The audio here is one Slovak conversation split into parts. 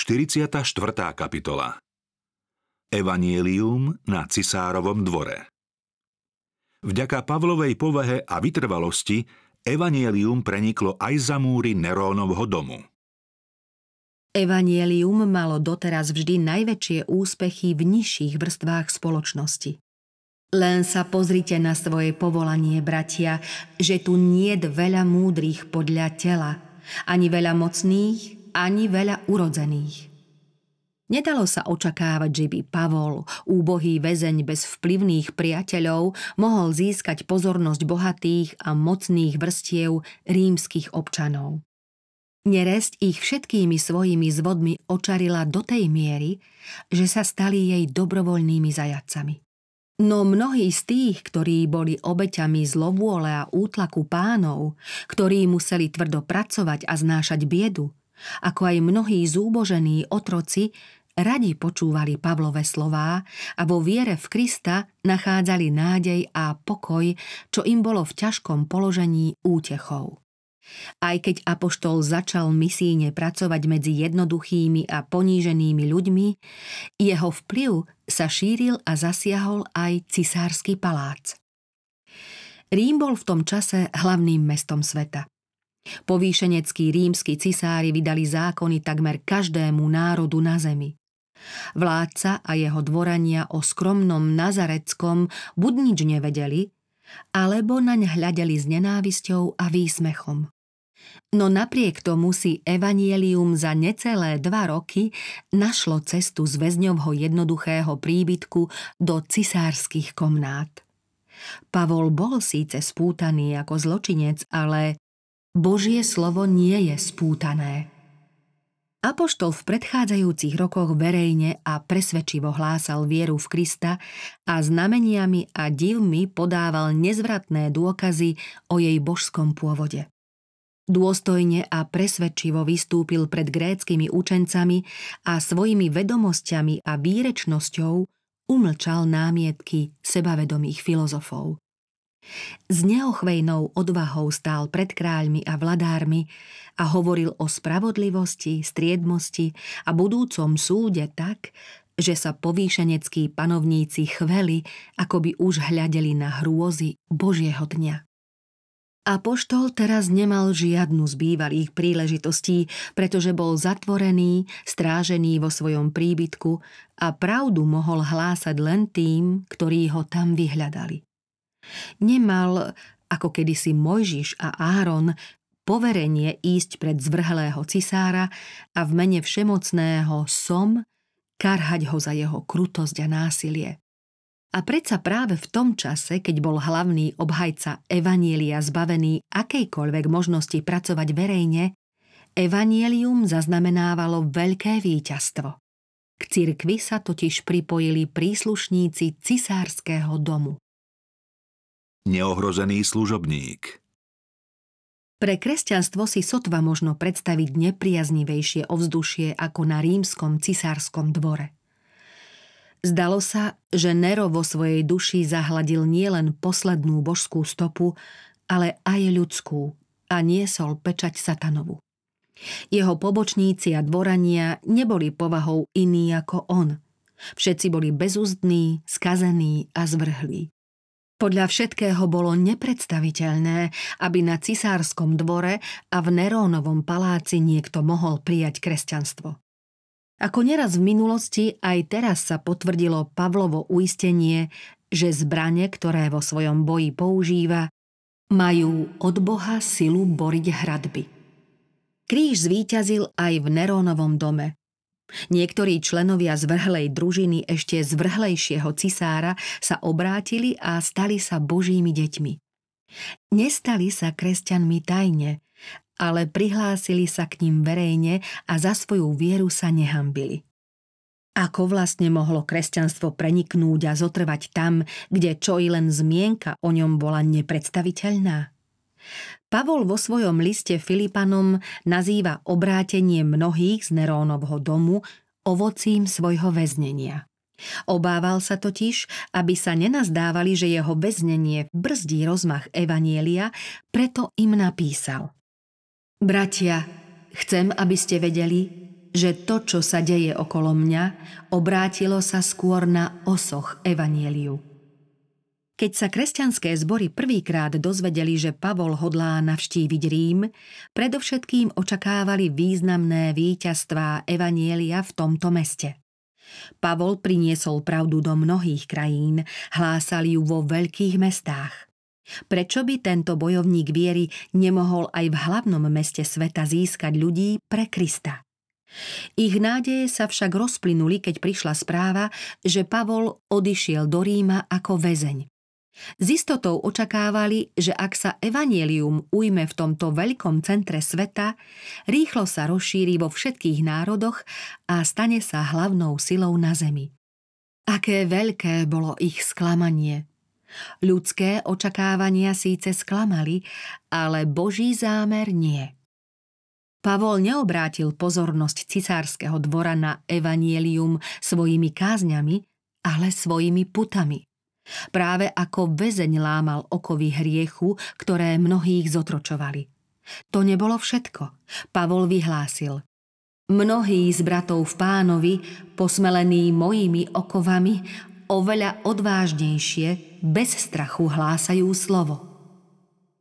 44. kapitola Evanielium na Cisárovom dvore Vďaka Pavlovej povahe a vytrvalosti Evanielium preniklo aj za múry Nerónovho domu. Evanielium malo doteraz vždy najväčšie úspechy v nižších vrstvách spoločnosti. Len sa pozrite na svoje povolanie, bratia, že tu nie je veľa múdrych podľa tela, ani veľa mocných, ani veľa urodzených. Nedalo sa očakávať, že by Pavol, úbohý väzeň bez vplyvných priateľov, mohol získať pozornosť bohatých a mocných vrstiev rímskych občanov. Nerezť ich všetkými svojimi zvodmi očarila do tej miery, že sa stali jej dobrovoľnými zajacami. No mnohí z tých, ktorí boli obeťami zlovôle a útlaku pánov, ktorí museli tvrdo pracovať a znášať biedu, ako aj mnohí zúbožení otroci, radi počúvali Pavlove slová a vo viere v Krista nachádzali nádej a pokoj, čo im bolo v ťažkom položení útechou. Aj keď Apoštol začal misíne pracovať medzi jednoduchými a poníženými ľuďmi, jeho vplyv sa šíril a zasiahol aj cisársky palác. Rím bol v tom čase hlavným mestom sveta. Povýšeneckí rímsky cisári vydali zákony takmer každému národu na zemi. Vládca a jeho dvorania o skromnom Nazareckom buď nič nevedeli, alebo naň hľadeli s nenávisťou a výsmechom. No napriek tomu si Evanielium za necelé dva roky našlo cestu z väzňovho jednoduchého príbytku do cisárskych komnát. Pavol bol síce spútaný ako zločinec, ale Božie slovo nie je spútané. Apoštol v predchádzajúcich rokoch verejne a presvedčivo hlásal vieru v Krista a znameniami a divmi podával nezvratné dôkazy o jej božskom pôvode. Dôstojne a presvedčivo vystúpil pred gréckými učencami a svojimi vedomosťami a výrečnosťou umlčal námietky sebavedomých filozofov. S neochvejnou odvahou stál pred kráľmi a vladármi a hovoril o spravodlivosti, striedmosti a budúcom súde tak, že sa povýšeneckí panovníci chveli, ako by už hľadeli na hrôzy Božieho dňa. Apoštol teraz nemal žiadnu z bývalých príležitostí, pretože bol zatvorený, strážený vo svojom príbytku a pravdu mohol hlásať len tým, ktorí ho tam vyhľadali. Nemal, ako kedysi Mojžiš a Áron, poverenie ísť pred zvrhlého cisára a v mene všemocného som karhať ho za jeho krutosť a násilie. A predsa práve v tom čase, keď bol hlavný obhajca Evanielia zbavený akejkoľvek možnosti pracovať verejne, Evanielium zaznamenávalo veľké víťazstvo. K cirkvi sa totiž pripojili príslušníci cisárskeho domu. Neohrozený služobník Pre kresťanstvo si sotva možno predstaviť nepriaznivejšie ovzdušie ako na rímskom cisárskom dvore. Zdalo sa, že Nero vo svojej duši zahladil nielen poslednú božskú stopu, ale aj ľudskú a niesol pečať satanovu. Jeho pobočníci a dvorania neboli povahou iní ako on. Všetci boli bezúzdní, skazení a zvrhlí. Podľa všetkého bolo nepredstaviteľné, aby na cisárskom dvore a v Nerónovom paláci niekto mohol prijať kresťanstvo. Ako neraz v minulosti, aj teraz sa potvrdilo Pavlovo uistenie, že zbranie, ktoré vo svojom boji používa, majú od Boha silu boriť hradby. Kríž zvíťazil aj v Nerónovom dome. Niektorí členovia zvrhlej družiny ešte zvrhlejšieho cisára sa obrátili a stali sa božími deťmi. Nestali sa kresťanmi tajne, ale prihlásili sa k ním verejne a za svoju vieru sa nehambili. Ako vlastne mohlo kresťanstvo preniknúť a zotrvať tam, kde čo i len zmienka o ňom bola nepredstaviteľná? Pavol vo svojom liste Filipanom nazýva obrátenie mnohých z Nerónovho domu ovocím svojho väznenia. Obával sa totiž, aby sa nenazdávali, že jeho väznenie brzdí rozmach Evanielia, preto im napísal. Bratia, chcem, aby ste vedeli, že to, čo sa deje okolo mňa, obrátilo sa skôr na osoch Evanieliu keď sa kresťanské zbory prvýkrát dozvedeli, že Pavol hodlá navštíviť Rím, predovšetkým očakávali významné víťazstvá Evanielia v tomto meste. Pavol priniesol pravdu do mnohých krajín, hlásal ju vo veľkých mestách. Prečo by tento bojovník viery nemohol aj v hlavnom meste sveta získať ľudí pre Krista? Ich nádeje sa však rozplynuli, keď prišla správa, že Pavol odišiel do Ríma ako väzeň. S istotou očakávali, že ak sa evanielium ujme v tomto veľkom centre sveta, rýchlo sa rozšíri vo všetkých národoch a stane sa hlavnou silou na zemi. Aké veľké bolo ich sklamanie. Ľudské očakávania síce sklamali, ale Boží zámer nie. Pavol neobrátil pozornosť cisárskeho dvora na evanielium svojimi kázňami, ale svojimi putami – Práve ako väzeň lámal okovy hriechu, ktoré mnohých zotročovali. To nebolo všetko. Pavol vyhlásil. Mnohí z bratov v pánovi, posmelení mojimi okovami, oveľa odvážnejšie, bez strachu hlásajú slovo –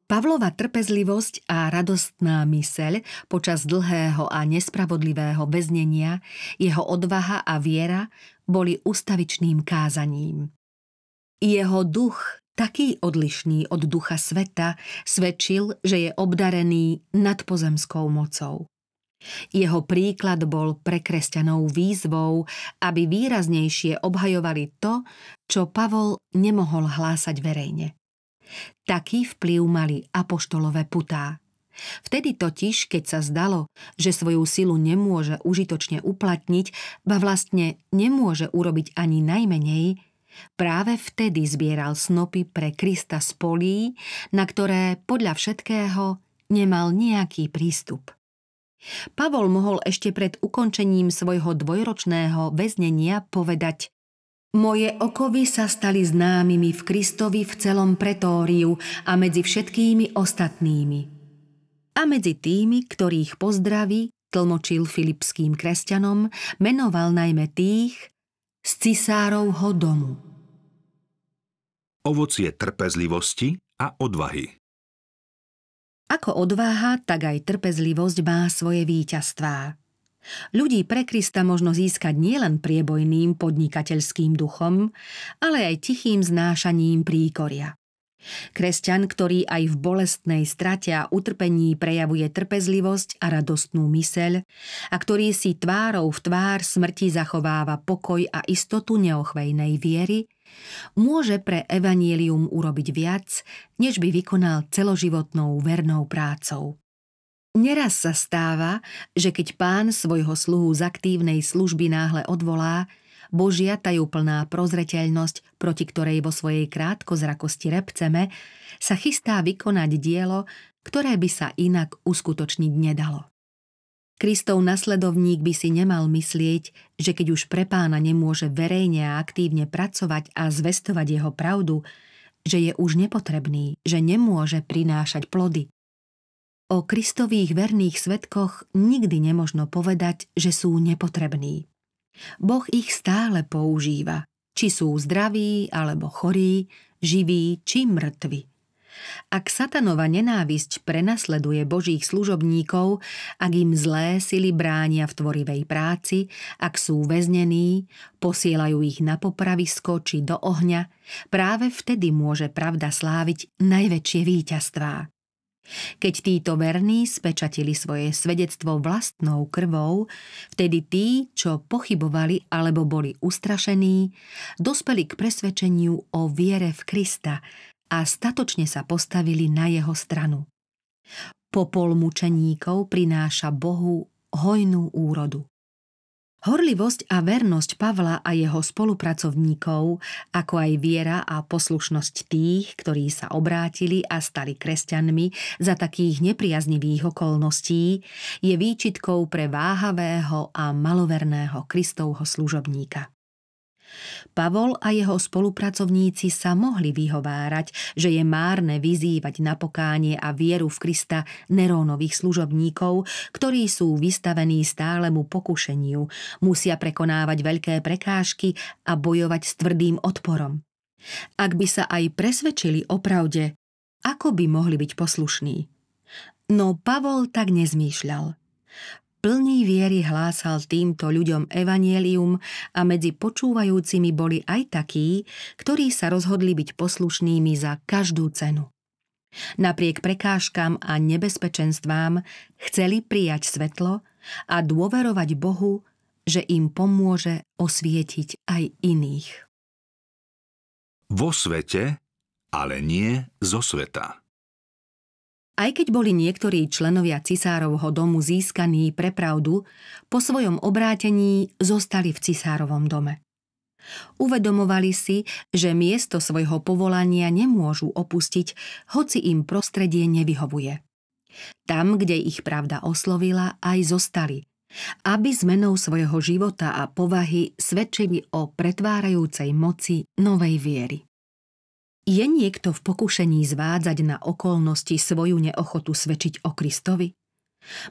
Pavlova trpezlivosť a radostná myseľ počas dlhého a nespravodlivého väznenia, jeho odvaha a viera boli ustavičným kázaním. Jeho duch, taký odlišný od ducha sveta, svedčil, že je obdarený nadpozemskou mocou. Jeho príklad bol pre kresťanov výzvou, aby výraznejšie obhajovali to, čo Pavol nemohol hlásať verejne. Taký vplyv mali apoštolové putá. Vtedy totiž, keď sa zdalo, že svoju silu nemôže užitočne uplatniť, ba vlastne nemôže urobiť ani najmenej, Práve vtedy zbieral snopy pre Krista z polí, na ktoré podľa všetkého nemal nejaký prístup. Pavol mohol ešte pred ukončením svojho dvojročného väznenia povedať Moje okovy sa stali známymi v Kristovi v celom pretóriu a medzi všetkými ostatnými. A medzi tými, ktorých pozdraví, tlmočil filipským kresťanom, menoval najmä tých z cisárovho domu. Ovocie trpezlivosti a odvahy. Ako odvaha, tak aj trpezlivosť má svoje víťazstvá. Ľudí pre Krista možno získať nielen priebojným podnikateľským duchom, ale aj tichým znášaním príkoria. Kresťan, ktorý aj v bolestnej strate a utrpení prejavuje trpezlivosť a radostnú myseľ a ktorý si tvárou v tvár smrti zachováva pokoj a istotu neochvejnej viery – môže pre evanielium urobiť viac, než by vykonal celoživotnou vernou prácou. Neraz sa stáva, že keď pán svojho sluhu z aktívnej služby náhle odvolá, Božia tajúplná prozreteľnosť, proti ktorej vo svojej krátkozrakosti repceme, sa chystá vykonať dielo, ktoré by sa inak uskutočniť nedalo. Kristov nasledovník by si nemal myslieť, že keď už pre pána nemôže verejne a aktívne pracovať a zvestovať jeho pravdu, že je už nepotrebný, že nemôže prinášať plody. O Kristových verných svetkoch nikdy nemožno povedať, že sú nepotrební. Boh ich stále používa, či sú zdraví alebo chorí, živí či mŕtvi. Ak satanova nenávisť prenasleduje božích služobníkov, ak im zlé sily bránia v tvorivej práci, ak sú väznení, posielajú ich na popravisko či do ohňa, práve vtedy môže pravda sláviť najväčšie víťazstvá. Keď títo verní spečatili svoje svedectvo vlastnou krvou, vtedy tí, čo pochybovali alebo boli ustrašení, dospeli k presvedčeniu o viere v Krista a statočne sa postavili na jeho stranu. Popol mučeníkov prináša Bohu hojnú úrodu. Horlivosť a vernosť Pavla a jeho spolupracovníkov, ako aj viera a poslušnosť tých, ktorí sa obrátili a stali kresťanmi za takých nepriaznivých okolností, je výčitkou pre váhavého a maloverného Kristovho služobníka. Pavol a jeho spolupracovníci sa mohli vyhovárať, že je márne vyzývať na pokánie a vieru v Krista Nerónových služobníkov, ktorí sú vystavení stálemu pokušeniu, musia prekonávať veľké prekážky a bojovať s tvrdým odporom. Ak by sa aj presvedčili o pravde, ako by mohli byť poslušní? No Pavol tak nezmýšľal. Plný viery hlásal týmto ľuďom evanielium a medzi počúvajúcimi boli aj takí, ktorí sa rozhodli byť poslušnými za každú cenu. Napriek prekážkam a nebezpečenstvám chceli prijať svetlo a dôverovať Bohu, že im pomôže osvietiť aj iných. Vo svete, ale nie zo sveta. Aj keď boli niektorí členovia cisárovho domu získaní pre pravdu, po svojom obrátení zostali v cisárovom dome. Uvedomovali si, že miesto svojho povolania nemôžu opustiť, hoci im prostredie nevyhovuje. Tam, kde ich pravda oslovila, aj zostali, aby zmenou svojho života a povahy svedčili o pretvárajúcej moci novej viery. Je niekto v pokušení zvádzať na okolnosti svoju neochotu svedčiť o Kristovi?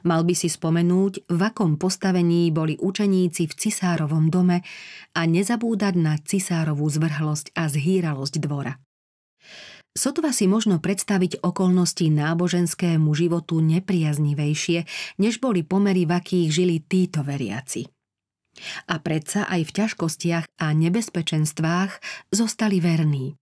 Mal by si spomenúť, v akom postavení boli učeníci v cisárovom dome a nezabúdať na cisárovú zvrhlosť a zhýralosť dvora. Sotva si možno predstaviť okolnosti náboženskému životu nepriaznivejšie, než boli pomery, v akých žili títo veriaci. A predsa aj v ťažkostiach a nebezpečenstvách zostali verní.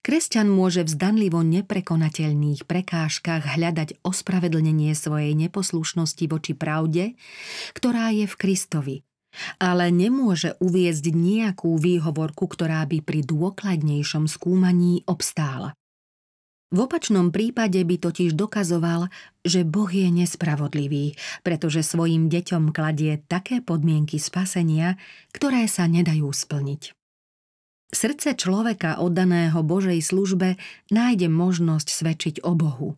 Kresťan môže v zdanlivo neprekonateľných prekážkach hľadať ospravedlnenie svojej neposlušnosti voči pravde, ktorá je v Kristovi, ale nemôže uviezť nejakú výhovorku, ktorá by pri dôkladnejšom skúmaní obstála. V opačnom prípade by totiž dokazoval, že Boh je nespravodlivý, pretože svojim deťom kladie také podmienky spasenia, ktoré sa nedajú splniť srdce človeka oddaného Božej službe nájde možnosť svedčiť o Bohu.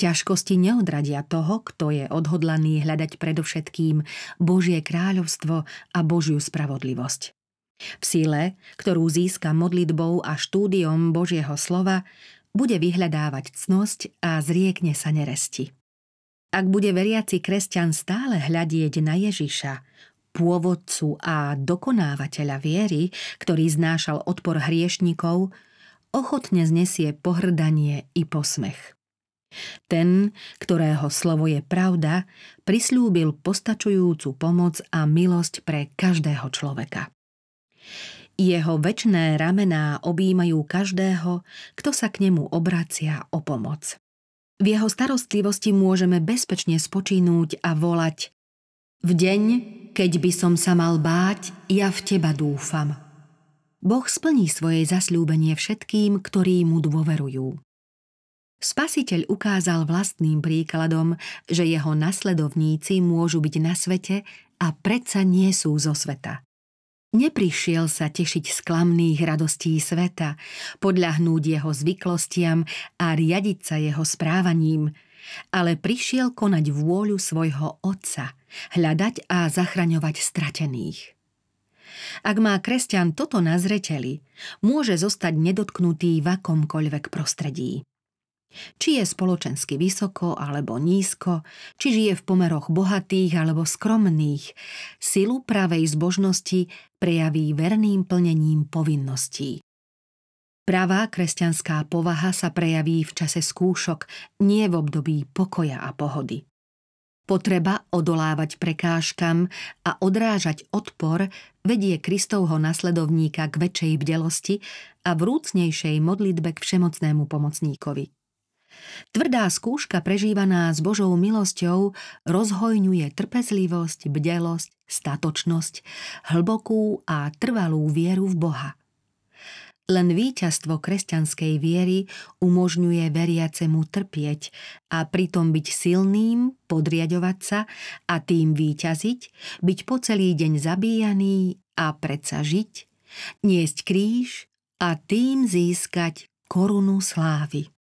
Ťažkosti neodradia toho, kto je odhodlaný hľadať predovšetkým Božie kráľovstvo a Božiu spravodlivosť. V síle, ktorú získa modlitbou a štúdiom Božieho slova, bude vyhľadávať cnosť a zriekne sa neresti. Ak bude veriaci kresťan stále hľadieť na Ježiša, pôvodcu a dokonávateľa viery, ktorý znášal odpor hriešnikov, ochotne znesie pohrdanie i posmech. Ten, ktorého slovo je pravda, prislúbil postačujúcu pomoc a milosť pre každého človeka. Jeho väčné ramená objímajú každého, kto sa k nemu obracia o pomoc. V jeho starostlivosti môžeme bezpečne spočínuť a volať v deň, keď by som sa mal báť, ja v teba dúfam. Boh splní svoje zasľúbenie všetkým, ktorí mu dôverujú. Spasiteľ ukázal vlastným príkladom, že jeho nasledovníci môžu byť na svete a predsa nie sú zo sveta. Neprišiel sa tešiť z klamných radostí sveta, podľahnúť jeho zvyklostiam a riadiť sa jeho správaním – ale prišiel konať vôľu svojho Otca, hľadať a zachraňovať stratených. Ak má kresťan toto na zreteli, môže zostať nedotknutý v akomkoľvek prostredí. Či je spoločensky vysoko alebo nízko, či žije v pomeroch bohatých alebo skromných, silu pravej zbožnosti prejaví verným plnením povinností. Pravá kresťanská povaha sa prejaví v čase skúšok, nie v období pokoja a pohody. Potreba odolávať prekážkam a odrážať odpor vedie Kristovho nasledovníka k väčšej bdelosti a vrúcnejšej modlitbe k všemocnému pomocníkovi. Tvrdá skúška prežívaná s Božou milosťou rozhojňuje trpezlivosť, bdelosť, statočnosť, hlbokú a trvalú vieru v Boha – len víťazstvo kresťanskej viery umožňuje veriacemu trpieť a pritom byť silným, podriadovať sa a tým výťaziť, byť po celý deň zabíjaný a predsa žiť, niesť kríž a tým získať korunu slávy.